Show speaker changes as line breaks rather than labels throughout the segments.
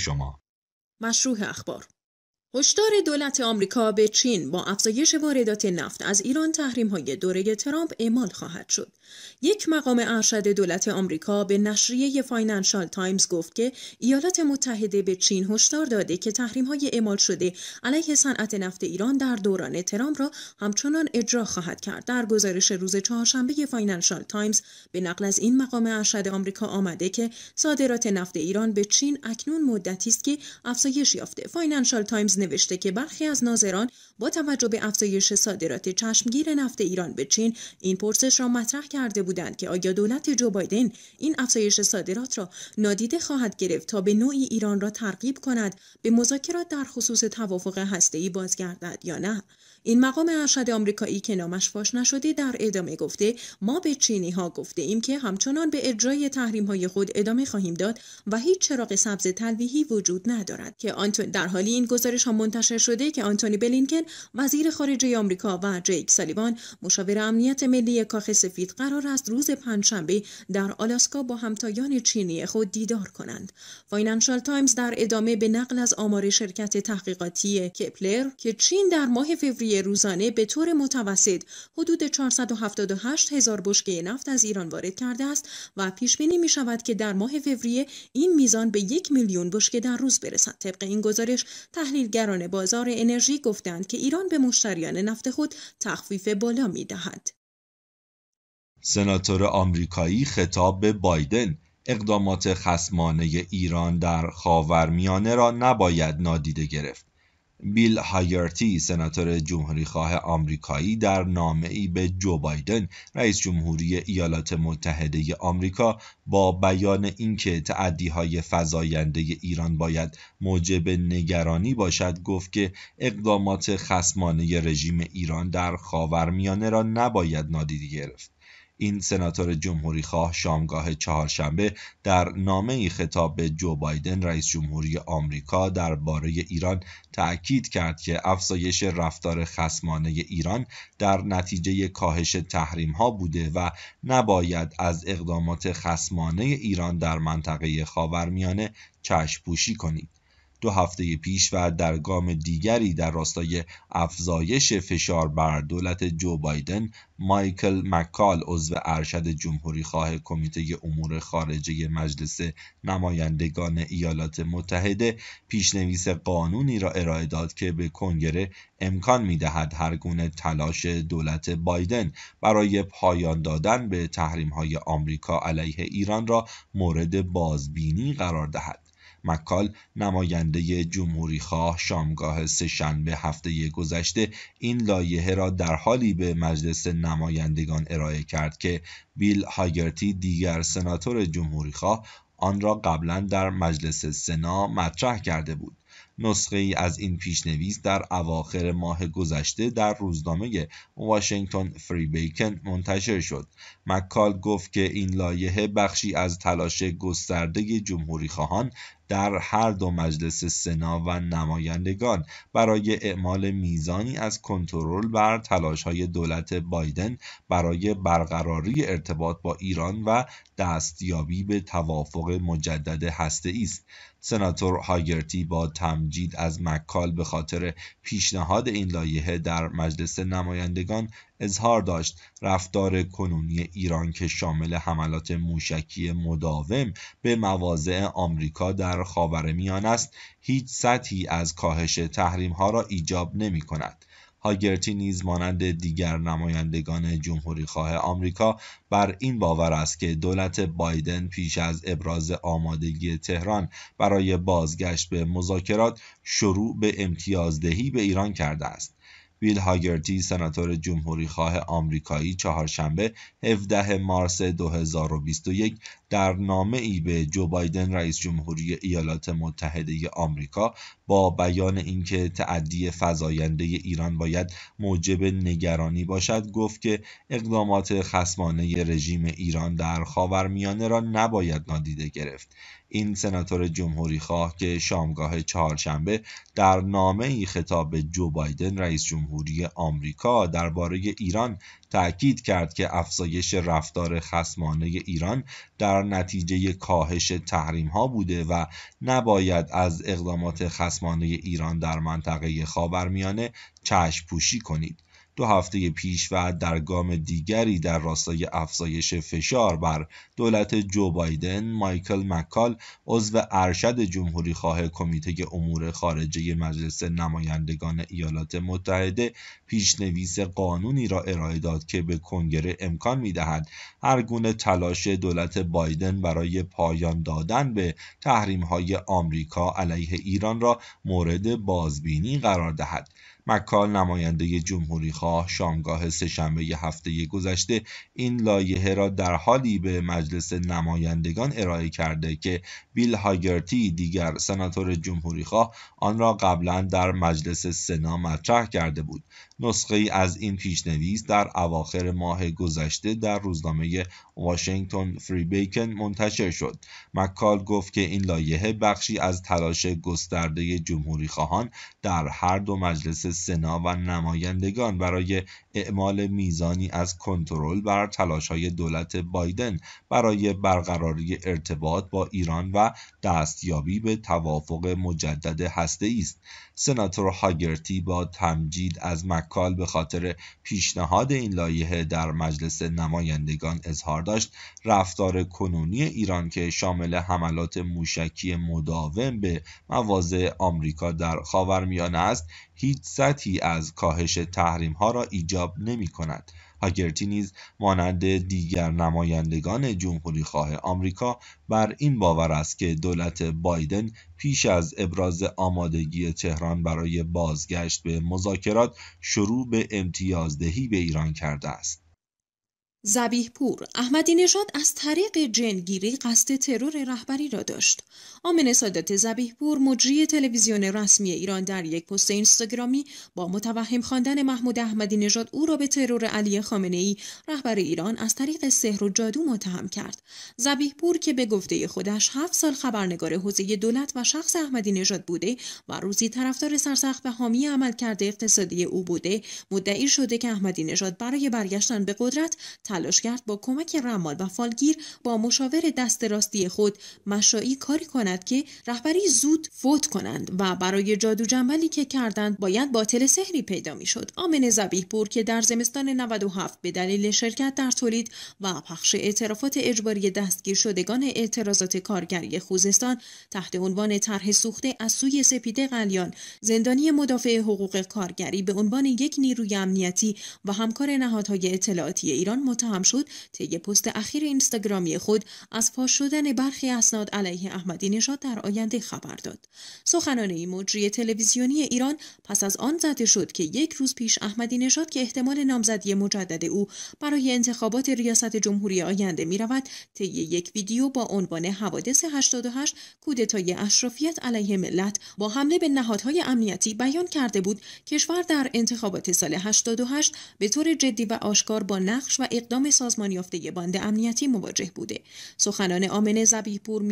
شما
مشروع اخبار هشدار دولت آمریکا به چین با افزایش واردات نفت از ایران تحریم های دوره ترامپ اعمال خواهد شد. یک مقام ارشد دولت آمریکا به نشریه فاینانشال تایمز گفت که ایالات متحده به چین هشدار داده که تحریم های اعمال شده علیه صنعت نفت ایران در دوران ترامپ را همچنان اجرا خواهد کرد. در گزارش روز چهارشنبه فاینانشال تایمز به نقل از این مقام ارشد آمریکا آمده که صادرات نفت ایران به چین اکنون مدتی است که افزایش یافته. فاینانشال تایمز نوشته که برخی از ناظران با توجه به افزایش صادرات چشمگیر نفت ایران به چین این پرسش را مطرح کرده بودند که آیا دولت جو بایدن این افزایش صادرات را نادیده خواهد گرفت تا به نوعی ایران را ترغیب کند به مذاکرات در خصوص توافق هسته‌ای بازگردد یا نه این مقام ارشد آمریکایی که نامش فاش نشده در ادامه گفته ما به چینی ها گفته ایم که همچنان به اجرای تحریم های خود ادامه خواهیم داد و هیچ چراغ سبز تلویحی وجود ندارد که آنتون در حالی این گزارش ها منتشر شده که آنتونی بلینکن وزیر خارجه آمریکا و جیک سالیوان مشاور امنیت ملی کاخ سفید قرار است روز پنجشنبه در آلاسکا با همتایان چینی خود دیدار کنند فاینانشال تایمز در ادامه به نقل از آمار شرکت تحقیقاتی کپلر که چین در ماه فوریه روزانه به طور متوسط حدود 478 هزار بشکه نفت از ایران وارد کرده است و پیش بینی می شود که در ماه فوریه این میزان به یک میلیون بشکه در روز برسد طبق این گزارش تحلیلگران بازار انرژی گفتند که ایران به مشتریان نفت خود تخفیف بالا می دهد.
سناتور آمریکایی خطاب به بایدن اقدامات خسمانه ایران در خاورمیانه را نباید نادیده گرفت. بیل هایرتی سناتور خواه آمریکایی در نامه‌ای به جو بایدن رئیس جمهوری ایالات متحده آمریکا با بیان اینکه تعدیهای فزاینده ایران باید موجب نگرانی باشد گفت که اقدامات خسمانه رژیم ایران در خاورمیانه را نباید نادیده گرفت این سناتور جمهوری خواه شامگاه چهارشنبه در نامه خطاب به جو بایدن رئیس جمهوری آمریکا درباره ایران تأکید کرد که افزایش رفتار خسمانه ایران در نتیجه کاهش تحریم ها بوده و نباید از اقدامات خسمانه ایران در منطقه خاورمیانه چشم پوشی کنید. دو هفته پیش و در گام دیگری در راستای افزایش فشار بر دولت جو بایدن مایکل مکال عضو ارشد جمهوری خواه کمیته امور خارجه مجلس نمایندگان ایالات متحده پیشنویس قانونی را ارائه داد که به کنگره امکان می دهد هر گونه تلاش دولت بایدن برای پایان دادن به تحریم های آمریکا علیه ایران را مورد بازبینی قرار دهد. مکال نماینده خواه شامگاه سهشنبه هفته گذشته این لایحه را در حالی به مجلس نمایندگان ارائه کرد که بیل هاگرتی دیگر سناتور خواه آن را قبلا در مجلس سنا مطرح کرده بود نسخه ای از این پیشنویس در اواخر ماه گذشته در روزنامه واشنگتن فری بیکن منتشر شد مکال گفت که این لایحه بخشی از تلاش گسترده جمهوری خواهان در هر دو مجلس سنا و نمایندگان برای اعمال میزانی از کنترل بر های دولت بایدن برای برقراری ارتباط با ایران و دستیابی به توافق مجدد هسته است سناتور هاگرتی با تمجید از مکال به خاطر پیشنهاد این لایحه در مجلس نمایندگان اظهار داشت رفتار کنونی ایران که شامل حملات موشکی مداوم به مواضع آمریکا در خاورمیانه است هیچ سطحی از کاهش تحریم ها را ایجاب نمی کند هاگرتی نیز مانند دیگر نمایندگان جمهوریخواه آمریکا بر این باور است که دولت بایدن پیش از ابراز آمادگی تهران برای بازگشت به مذاکرات شروع به امتیازدهی به ایران کرده است ویل هاگرتی سناتور جمهوریخواه آمریکایی چهارشنبه 17 مارس 2021 در نامه ای به جو بایدن رئیس جمهوری ایالات متحده ای آمریکا با بیان اینکه تعدی فزاینده ایران باید موجب نگرانی باشد گفت که اقدامات خصمانه رژیم ایران در خاورمیانه را نباید نادیده گرفت این سناتور جمهوری خواه که شامگاه چهارشنبه در نامه ای خطاب جو بایدن رئیس جمهوری آمریکا درباره ایران تأکید کرد که افزایش رفتار خسمانه ایران در نتیجه کاهش تحریم ها بوده و نباید از اقدامات خسمانه ایران در منطقه خاورمیانه چشم پوشی کنید دو هفته پیش و در گام دیگری در راستای افزایش فشار بر دولت جو بایدن مایکل مکال عضو ارشد جمهوری خواه کمیته امور خارجه مجلس نمایندگان ایالات متحده پیشنویس قانونی را ارائه داد که به کنگره امکان دهد هر گونه تلاش دولت بایدن برای پایان دادن به تحریم های آمریکا علیه ایران را مورد بازبینی قرار دهد مکال نماینده خواه شامگاه سهشنبه هفته گذشته این لایحه را در حالی به مجلس نمایندگان ارائه کرده که بیل هاگرتی دیگر سناتور جمهوریخواه آن را قبلا در مجلس سنا مطرح کرده بود نسخه ای از این پیشنویس در اواخر ماه گذشته در روزنامه واشنگتن فری بیکن منتشر شد مکال گفت که این لایحه بخشی از تلاش گسترده جمهوری خواهان در هر دو مجلس سنا و نمایندگان برای اعمال میزانی از کنترل بر های دولت بایدن برای برقراری ارتباط با ایران و دستیابی به توافق مجدد هسته است سناتور هاگرتی با تمجید از مکال به خاطر پیشنهاد این لایحه در مجلس نمایندگان اظهار داشت رفتار کنونی ایران که شامل حملات موشکی مداوم به مواضع آمریکا در خاورمیانه است هیچ سطحی از کاهش تحریم ها را ایجاب نمی کند. هاگرتی نیز مانند دیگر نمایندگان جمهوری خواه آمریکا بر این باور است که دولت بایدن پیش از ابراز آمادگی تهران برای بازگشت به مذاکرات شروع به امتیازدهی به ایران کرده است.
زبیه پور احمدی نژاد از طریق جنگیری قصد ترور رهبری را داشت. آمن سادات زبیه پور مجری تلویزیون رسمی ایران در یک پست اینستاگرامی با متوهم خواندن محمود احمدی نژاد او را به ترور علی خامنه ای رهبر ایران از طریق سحر و جادو متهم کرد. زبیه پور که به گفته خودش هفت سال خبرنگار حوزه دولت و شخص احمدی نژاد بوده و روزی طرفدار سرسخت و حامی عملکرد اقتصادی او بوده، مدعی شده که احمدی نژاد برای برگشتن به قدرت کرد با کمک رمال و فالگیر با مشاور دست راستی خود مشایی کاری کند که رهبری زود فوت کنند و برای جادو جنبلی که کردند باید باطل سحری پیدا میشد آمن زبیح پور که در زمستان 97 به دلیل شرکت در تولید و پخش اعترافات اجباری دستگیر شدگان اعتراضات کارگری خوزستان تحت عنوان طرح سوخته از سوی سپیده قلیان زندانی مدافع حقوق کارگری به عنوان یک نیروی امنیتی و همکار نهادهای اطلاعاتی ایران متهم شد طی پست اخیر اینستاگرامی خود از فاش شدن برخی اسناد علیه احمدی نژاد در آینده خبر داد سخنان این مجری تلویزیونی ایران پس از آن زده شد که یک روز پیش احمدی نژاد که احتمال نامزدی مجدد او برای انتخابات ریاست جمهوری آینده می رود طی یک ویدیو با عنوان حوادث 88 کودتای اشرافیت علیه ملت با حمله به نهادهای امنیتی بیان کرده بود کشور در انتخابات سال 88 به طور جدی و آشکار با نقش و اقدام سازمان یافته باند امنیتی مواجه بوده سخنان آمنه زبیح پور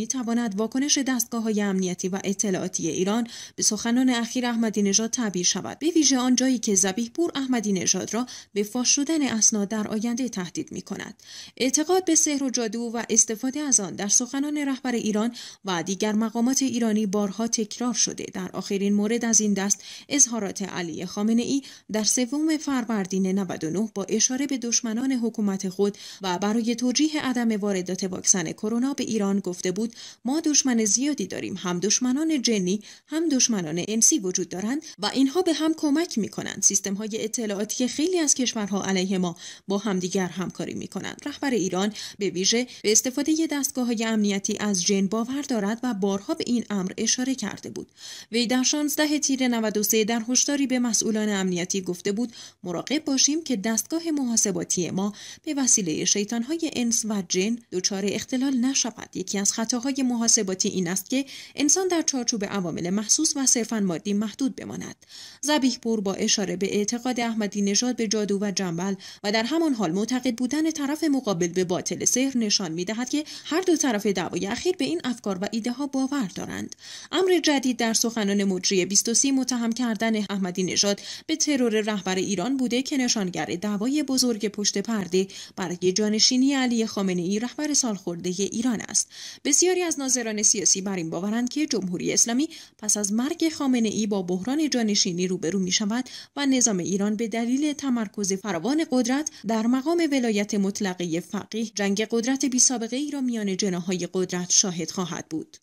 واکنش دستگاه های امنیتی و اطلاعاتی ایران به سخنان اخیر احمدی نژاد تعبیر شود به ویژه آنجایی که زبیح احمدی نژاد را به فاش شدن اسناد در آینده تهدید می کند اعتقاد به سحر و جادو و استفاده از آن در سخنان رهبر ایران و دیگر مقامات ایرانی بارها تکرار شده در آخرین مورد از این دست اظهارات علی خامنه ای در سوم فروردین 99 با اشاره به دشمنان حکومت خود و برای توجیه عدم واردات واکسن کرونا به ایران گفته بود ما دشمن زیادی داریم هم دشمنان جنی هم دشمنان انسی وجود دارند و اینها به هم کمک می کنند سیستم های اطلاعاتی خیلی از کشورها علیه ما با همدیگر همکاری می کنند رهبر ایران به ویژه به استفاده دستگاه های امنیتی از جن باور دارد و بارها به این امر اشاره کرده بود وی در 16 تیر 93 در هشداری به مسئولان امنیتی گفته بود مراقب باشیم که دستگاه محاسباتی ما به وسیله شیطانهای انس و جن دچار اختلال نشود یکی از خطاهای محاسباتی این است که انسان در چارچوب عوامل محسوس و صرفا مادی محدود بماند زبیح پور با اشاره به اعتقاد احمدی نژاد به جادو و جنبل و در همان حال معتقد بودن طرف مقابل به باطل سحر نشان میدهد که هر دو طرف دعوای اخیر به این افکار و ایده ها باور دارند امر جدید در سخنان مجری 23 متهم کردن احمدی نژاد به ترور رهبر ایران بوده که نشانگر دعوای بزرگ پشت پرده برای جانشینی علی خامنه ای رهبر سالخورده ایران است بسیاری از ناظران سیاسی بر این باورند که جمهوری اسلامی پس از مرگ خامنه ای با بحران جانشینی روبرو می شود و نظام ایران به دلیل تمرکز فراوان قدرت در مقام ولایت مطلقه فقیه جنگ قدرت بی سابقه ای را میان جناهای قدرت شاهد خواهد بود